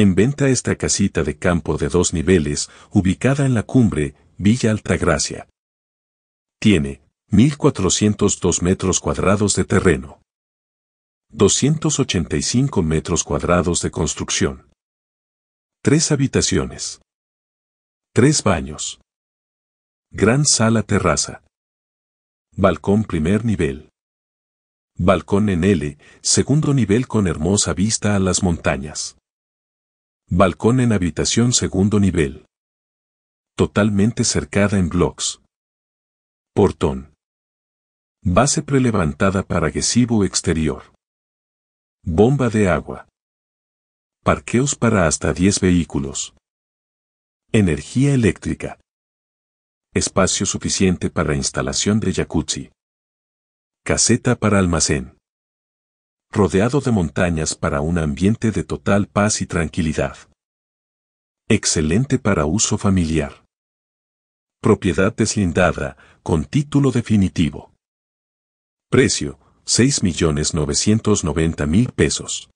En venta esta casita de campo de dos niveles, ubicada en la cumbre, Villa Altagracia. Tiene 1.402 metros cuadrados de terreno. 285 metros cuadrados de construcción. Tres habitaciones. Tres baños. Gran sala terraza. Balcón primer nivel. Balcón en L, segundo nivel con hermosa vista a las montañas. Balcón en habitación segundo nivel. Totalmente cercada en blocks. Portón. Base prelevantada para agresivo exterior. Bomba de agua. Parqueos para hasta 10 vehículos. Energía eléctrica. Espacio suficiente para instalación de jacuzzi. Caseta para almacén rodeado de montañas para un ambiente de total paz y tranquilidad. Excelente para uso familiar. Propiedad deslindada, con título definitivo. Precio, 6.990.000 pesos.